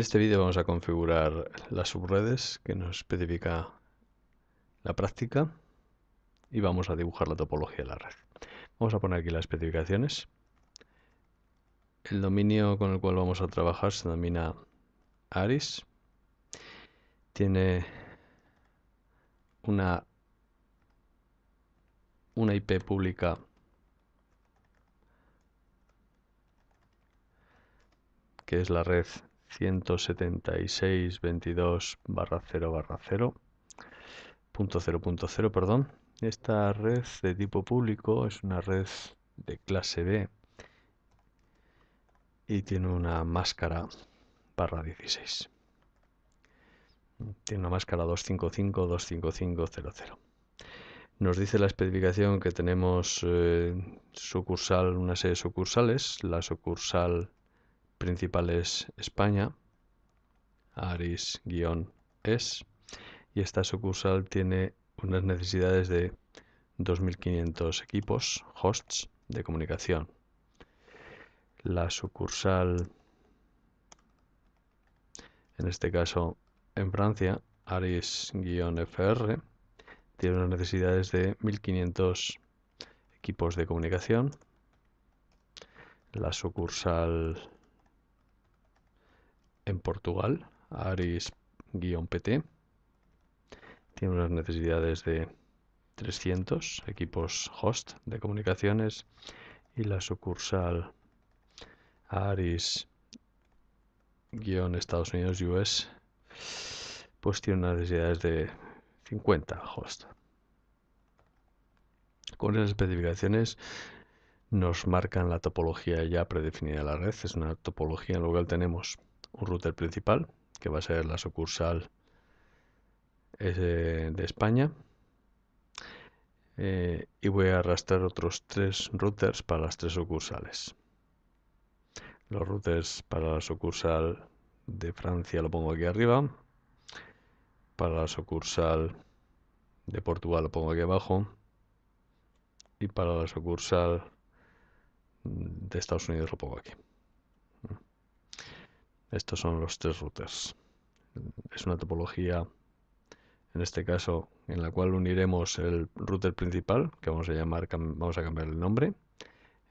En este vídeo vamos a configurar las subredes que nos especifica la práctica y vamos a dibujar la topología de la red. Vamos a poner aquí las especificaciones. El dominio con el cual vamos a trabajar se denomina ARIS. Tiene una, una IP pública que es la red 176 22 0 barra perdón esta red de tipo público es una red de clase B y tiene una máscara barra 16 tiene una máscara 255 00 nos dice la especificación que tenemos eh, sucursal una serie de sucursales la sucursal principal es España, Aris-es, y esta sucursal tiene unas necesidades de 2.500 equipos, hosts de comunicación. La sucursal, en este caso en Francia, Aris-FR, tiene unas necesidades de 1.500 equipos de comunicación. La sucursal en Portugal, Aris-PT. Tiene unas necesidades de 300 equipos host de comunicaciones y la sucursal Aris-Estados US pues tiene unas necesidades de 50 host. Con esas especificaciones nos marcan la topología ya predefinida de la red, es una topología en la cual tenemos un router principal, que va a ser la sucursal de España. Eh, y voy a arrastrar otros tres routers para las tres sucursales. Los routers para la sucursal de Francia lo pongo aquí arriba. Para la sucursal de Portugal lo pongo aquí abajo. Y para la sucursal de Estados Unidos lo pongo aquí. Estos son los tres routers. Es una topología, en este caso, en la cual uniremos el router principal, que vamos a llamar, vamos a cambiar el nombre.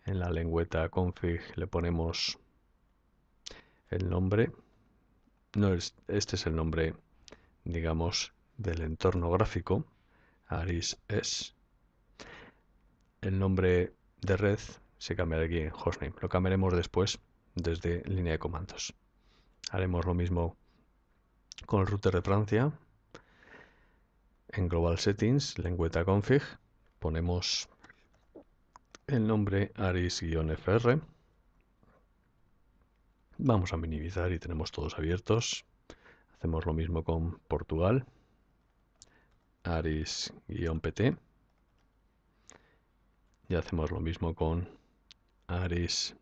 En la lengüeta config le ponemos el nombre. No, este es el nombre, digamos, del entorno gráfico. Aris es. El nombre de red se cambiará aquí en hostname. Lo cambiaremos después desde línea de comandos. Haremos lo mismo con el router de Francia. En Global Settings, lengüeta config, ponemos el nombre aris-fr. Vamos a minimizar y tenemos todos abiertos. Hacemos lo mismo con Portugal. Aris-pt. Y hacemos lo mismo con Aris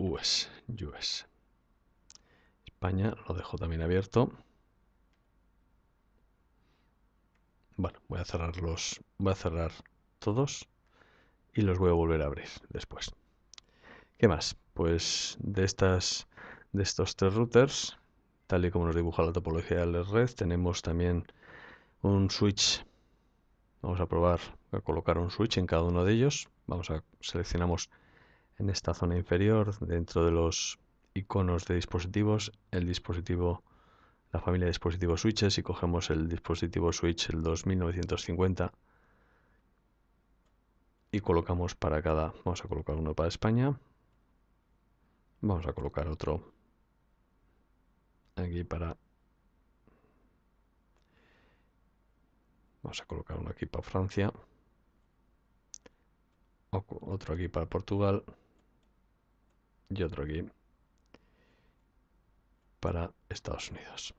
US, US. España lo dejo también abierto. Bueno, voy a cerrarlos, voy a cerrar todos y los voy a volver a abrir después. ¿Qué más? Pues de estas de estos tres routers, tal y como nos dibuja la topología de la red, tenemos también un switch. Vamos a probar a colocar un switch en cada uno de ellos. Vamos a seleccionamos en esta zona inferior, dentro de los iconos de dispositivos, el dispositivo, la familia de dispositivos switches, y cogemos el dispositivo switch el 2950 y colocamos para cada, vamos a colocar uno para España, vamos a colocar otro aquí para vamos a colocar uno aquí para Francia otro aquí para Portugal y otro aquí para Estados Unidos.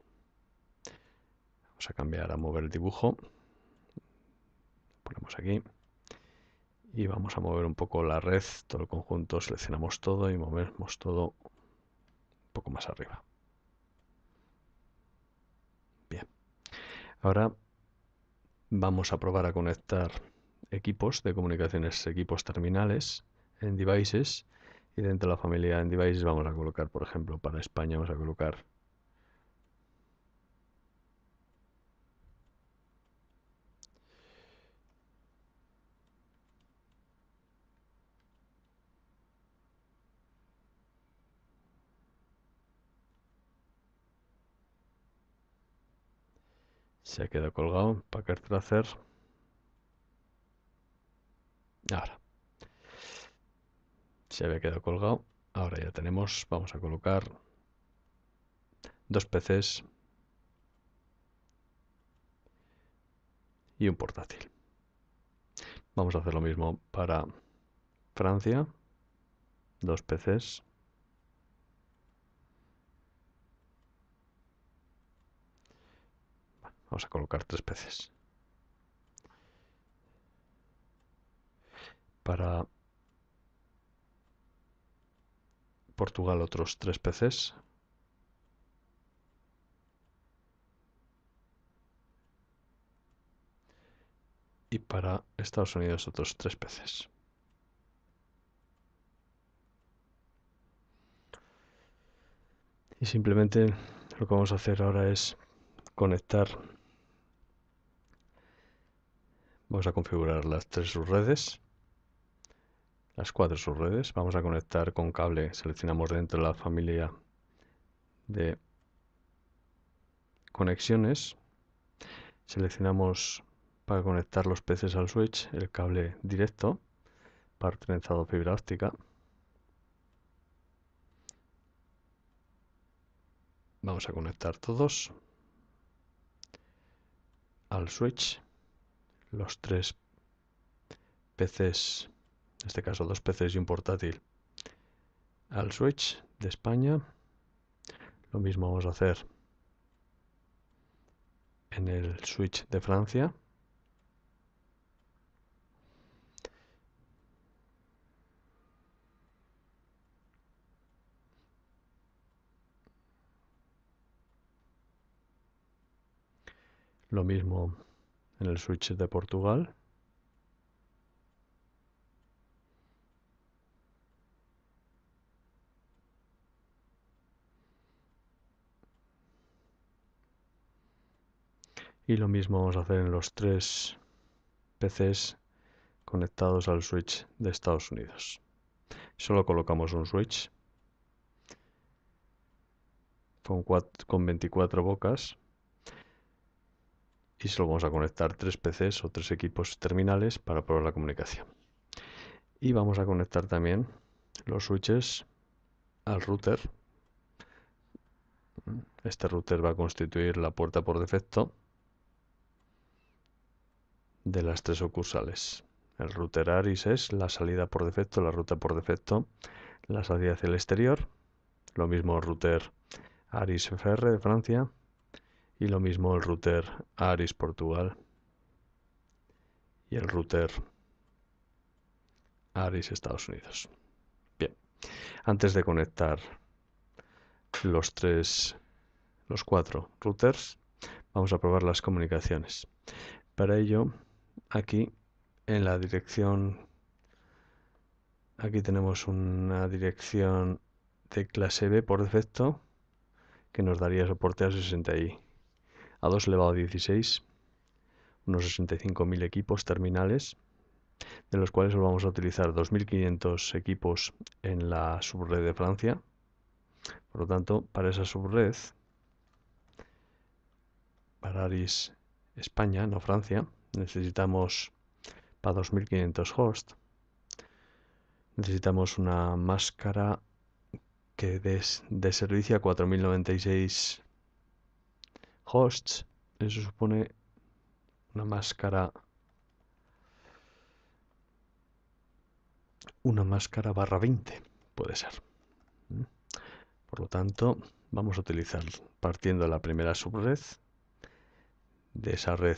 Vamos a cambiar a mover el dibujo. Ponemos aquí. Y vamos a mover un poco la red, todo el conjunto, seleccionamos todo y movemos todo un poco más arriba. Bien. Ahora vamos a probar a conectar equipos de comunicaciones, equipos terminales en devices y dentro de la familia en devices vamos a colocar, por ejemplo, para España vamos a colocar se ha quedado colgado, Packer Tracer. Ahora se había quedado colgado. Ahora ya tenemos, vamos a colocar dos peces y un portátil. Vamos a hacer lo mismo para Francia, dos peces. Vamos a colocar tres peces Para Portugal otros tres peces. Y para Estados Unidos otros tres peces. Y simplemente lo que vamos a hacer ahora es conectar. Vamos a configurar las tres subredes las cuatro subredes. Vamos a conectar con cable, seleccionamos dentro de la familia de conexiones, seleccionamos para conectar los peces al switch el cable directo, para trenzado fibra óptica. Vamos a conectar todos al switch los tres peces en este caso dos PCs y un portátil, al switch de España. Lo mismo vamos a hacer en el switch de Francia. Lo mismo en el switch de Portugal. y lo mismo vamos a hacer en los tres PCs conectados al switch de Estados Unidos. Solo colocamos un switch con, con 24 bocas y solo vamos a conectar tres PCs o tres equipos terminales para probar la comunicación. Y vamos a conectar también los switches al router. Este router va a constituir la puerta por defecto de las tres sucursales. El router ARIS es la salida por defecto, la ruta por defecto, la salida hacia el exterior, lo mismo el router ARIS FR de Francia y lo mismo el router ARIS Portugal y el router ARIS Estados Unidos. Bien, antes de conectar los tres, los cuatro routers, vamos a probar las comunicaciones. Para ello aquí en la dirección aquí tenemos una dirección de clase B por defecto que nos daría soporte a 60 y a 2 elevado a 16 unos 65.000 equipos terminales de los cuales vamos a utilizar 2.500 equipos en la subred de Francia por lo tanto para esa subred para Aris España, no Francia necesitamos para 2500 hosts. Necesitamos una máscara que dé de servicio a 4096 hosts. Eso supone una máscara una máscara barra 20 puede ser por lo tanto vamos a utilizar partiendo la primera subred de esa red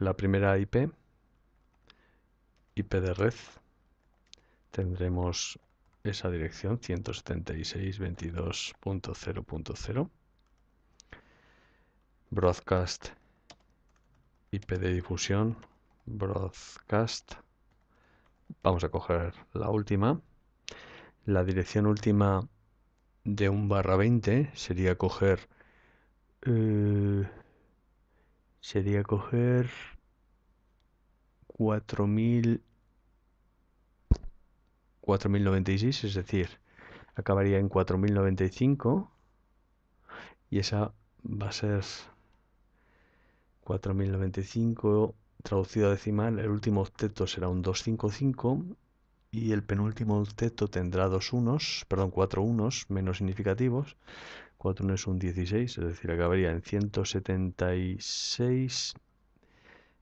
La primera IP, IP de red, tendremos esa dirección 176.22.0.0. Broadcast IP de difusión, broadcast. Vamos a coger la última. La dirección última de un barra 20 sería coger eh, sería coger 4000 4096, es decir, acabaría en 4095 y esa va a ser 4095 traducido a decimal, el último octeto será un 255 y el penúltimo octeto tendrá dos unos, perdón, cuatro unos menos significativos, 4 no es un 16, es decir, acabaría en 176.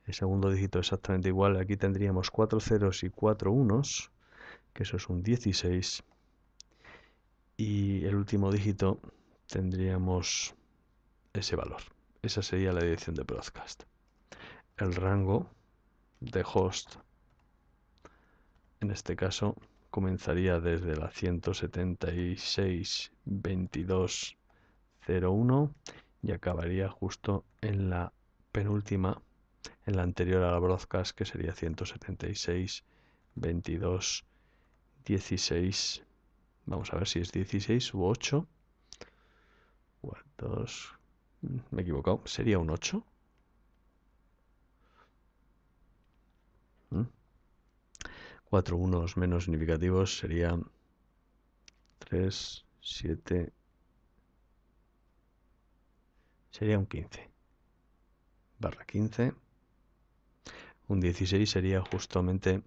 El segundo dígito exactamente igual. Aquí tendríamos 4 ceros y 4 unos, que eso es un 16. Y el último dígito tendríamos ese valor. Esa sería la dirección de broadcast. El rango de host, en este caso, comenzaría desde la 176 22 y acabaría justo en la penúltima, en la anterior a la broadcast, que sería 176, 22, 16. Vamos a ver si es 16 u 8. 2. Me he equivocado. ¿Sería un 8? 4 ¿Mm? unos menos significativos sería 3, 7, sería un 15. Barra 15. Un 16 sería justamente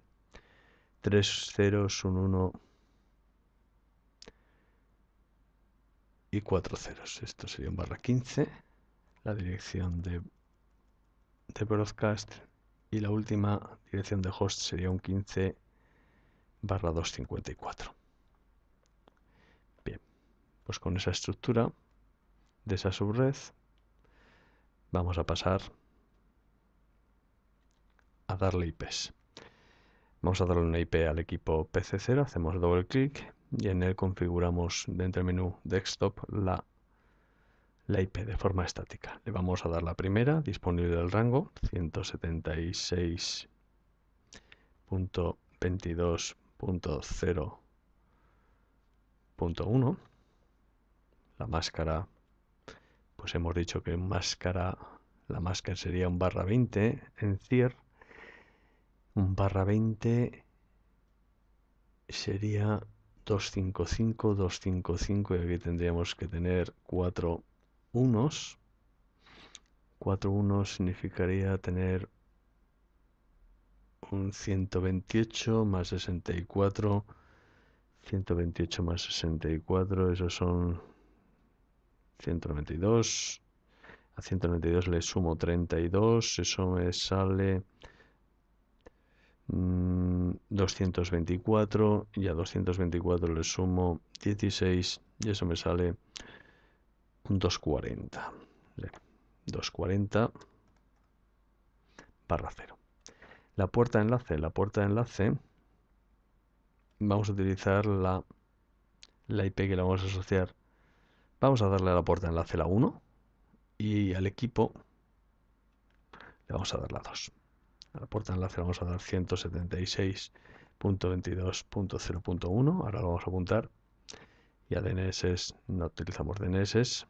3 ceros, un 1 y 4 ceros. Esto sería un barra 15. La dirección de, de broadcast y la última dirección de host sería un 15 barra 254. Bien, pues con esa estructura de esa subred vamos a pasar a darle IPs. Vamos a darle una IP al equipo PC0, hacemos doble clic y en él configuramos dentro del menú desktop la, la IP de forma estática. Le vamos a dar la primera, disponible del rango 176.22.0.1, la máscara pues hemos dicho que máscara, la máscara sería un barra 20 en CIR, un barra 20 sería 255, 255 y aquí tendríamos que tener 4 unos. 4 unos significaría tener un 128 más 64, 128 más 64, esos son 192. A 192 le sumo 32. Eso me sale 224 mm, y a 224 le sumo 16 y eso me sale 240 240 barra 0 la puerta de enlace la puerta de enlace vamos a utilizar la la IP que la vamos a asociar Vamos a darle a la puerta enlace la 1 y al equipo le vamos a dar la 2. A la puerta enlace le vamos a dar 176.22.0.1. Ahora lo vamos a apuntar. Y a DNS no utilizamos DNS.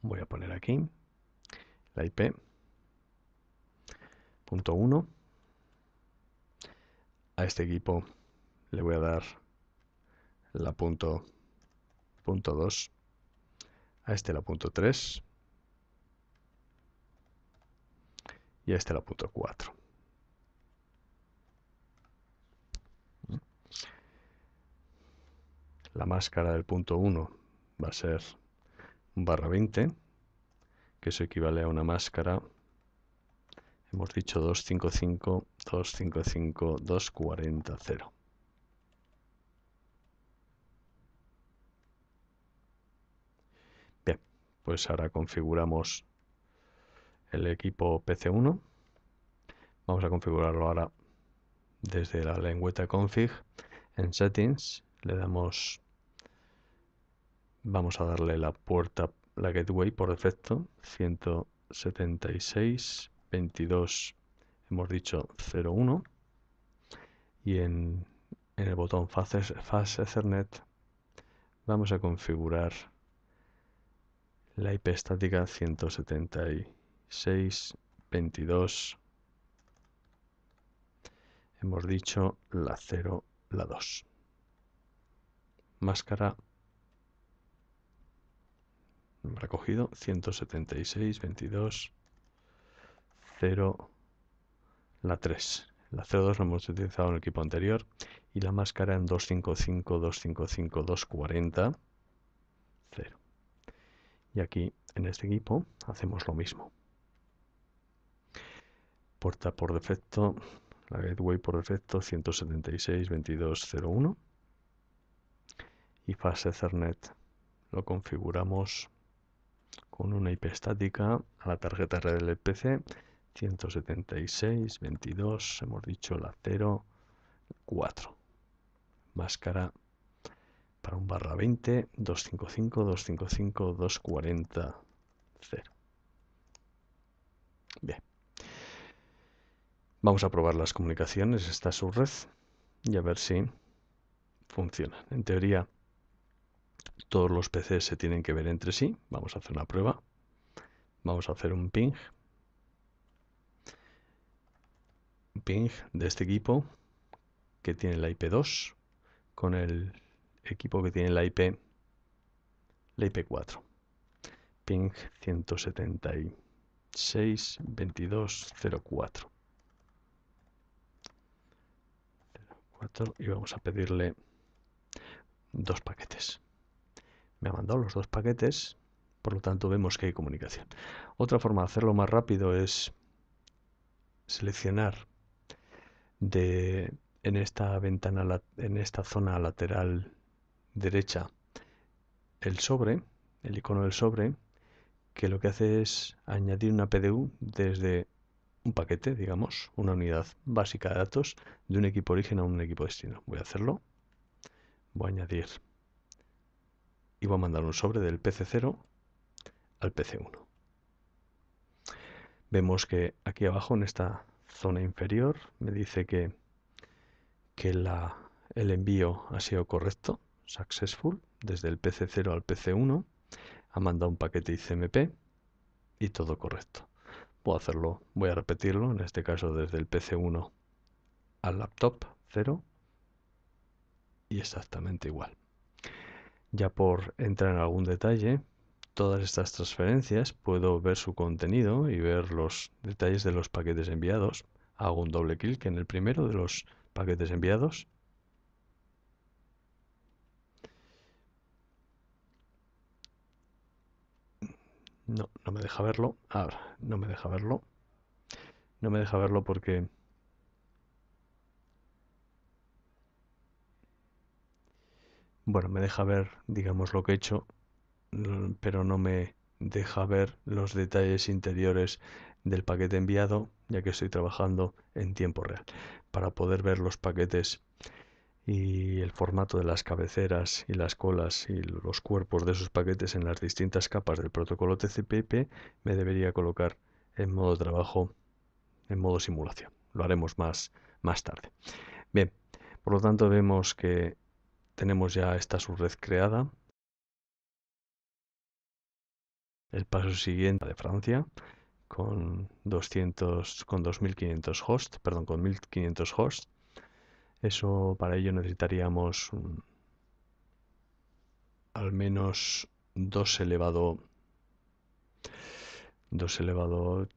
Voy a poner aquí la IP. 1. A este equipo le voy a dar la punto 2, a este la punto 3 y a este la punto 4. La máscara del punto 1 va a ser un barra 20, que eso equivale a una máscara, hemos dicho 255, 255, 240, 0. pues ahora configuramos el equipo PC1. Vamos a configurarlo ahora desde la lengüeta config. En settings le damos, vamos a darle la puerta, la gateway por defecto, 176, 22, hemos dicho 01. Y en, en el botón Fast Ethernet vamos a configurar la IP estática 22, Hemos dicho la 0, la 2. Máscara recogido 176, 22, 0, la 3. La 02 la hemos utilizado en el equipo anterior y la máscara en 255, 255, 240 aquí en este equipo hacemos lo mismo. Porta por defecto, la gateway por defecto 176.22.01 y fase Ethernet lo configuramos con una IP estática a la tarjeta del 176, 176.22, hemos dicho la 0.4. Máscara para un barra 20, 255, 255, 240, 0. Bien. Vamos a probar las comunicaciones, esta subred, y a ver si funcionan. En teoría, todos los PCs se tienen que ver entre sí. Vamos a hacer una prueba. Vamos a hacer un ping. Un ping de este equipo que tiene la IP2 con el equipo que tiene la IP, la IP4. Ping 176 176.22.04. Y vamos a pedirle dos paquetes. Me ha mandado los dos paquetes, por lo tanto vemos que hay comunicación. Otra forma de hacerlo más rápido es seleccionar de, en esta ventana, en esta zona lateral derecha el sobre, el icono del sobre, que lo que hace es añadir una PDU desde un paquete, digamos, una unidad básica de datos de un equipo origen a un equipo destino. Voy a hacerlo, voy a añadir y voy a mandar un sobre del PC0 al PC1. Vemos que aquí abajo en esta zona inferior me dice que, que el envío ha sido correcto, successful desde el PC0 al PC1, ha mandado un paquete ICMP y todo correcto. Puedo hacerlo, voy a repetirlo, en este caso desde el PC1 al laptop 0 y exactamente igual. Ya por entrar en algún detalle, todas estas transferencias puedo ver su contenido y ver los detalles de los paquetes enviados. Hago un doble clic en el primero de los paquetes enviados No, no me deja verlo. Ahora, no me deja verlo. No me deja verlo porque... Bueno, me deja ver, digamos, lo que he hecho, mm, pero no me deja ver los detalles interiores del paquete enviado, ya que estoy trabajando en tiempo real. Para poder ver los paquetes y el formato de las cabeceras y las colas y los cuerpos de esos paquetes en las distintas capas del protocolo tcp me debería colocar en modo trabajo, en modo simulación. Lo haremos más, más tarde. Bien, por lo tanto vemos que tenemos ya esta subred creada. El paso siguiente de Francia con 200 con 2500 host, perdón, con 1500 hosts eso para ello necesitaríamos al menos 2 elevado 2 elevado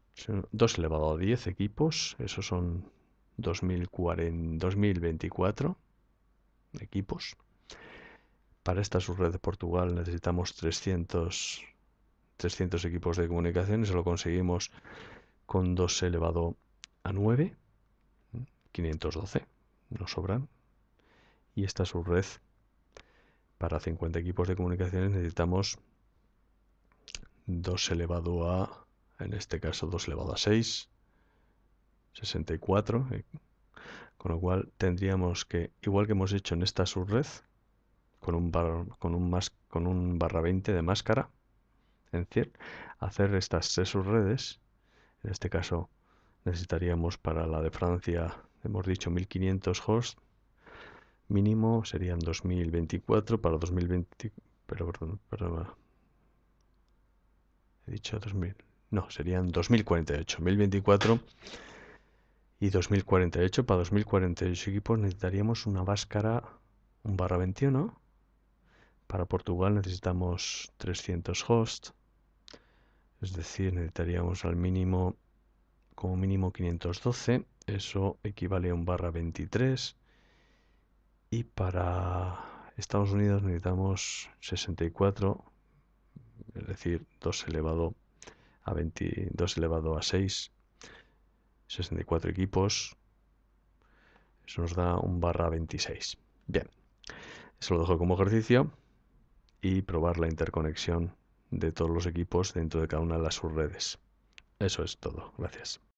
2 elevado a 10 equipos, Eso son 2040, 2024 equipos. Para esta subred de Portugal necesitamos 300 300 equipos de comunicación, eso lo conseguimos con 2 elevado a 9, 512. ¿eh? nos sobran. Y esta subred, para 50 equipos de comunicaciones necesitamos 2 elevado a, en este caso 2 elevado a 6, 64. Eh, con lo cual tendríamos que, igual que hemos hecho en esta subred, con un, con un, más, con un barra 20 de máscara, en hacer estas tres subredes. En este caso necesitaríamos para la de Francia hemos dicho 1500 hosts, mínimo serían 2024 para 2020, pero perdón, perdón, he dicho 2000, no, serían 2048, 1024 y 2048, para 2048 equipos necesitaríamos una Váscara, un barra 21, para Portugal necesitamos 300 hosts, es decir, necesitaríamos al mínimo como mínimo 512, eso equivale a un barra 23. Y para Estados Unidos necesitamos 64, es decir, 2 elevado a 2 elevado a 6, 64 equipos. Eso nos da un barra 26. Bien, eso lo dejo como ejercicio y probar la interconexión de todos los equipos dentro de cada una de las subredes. Eso es todo. Gracias.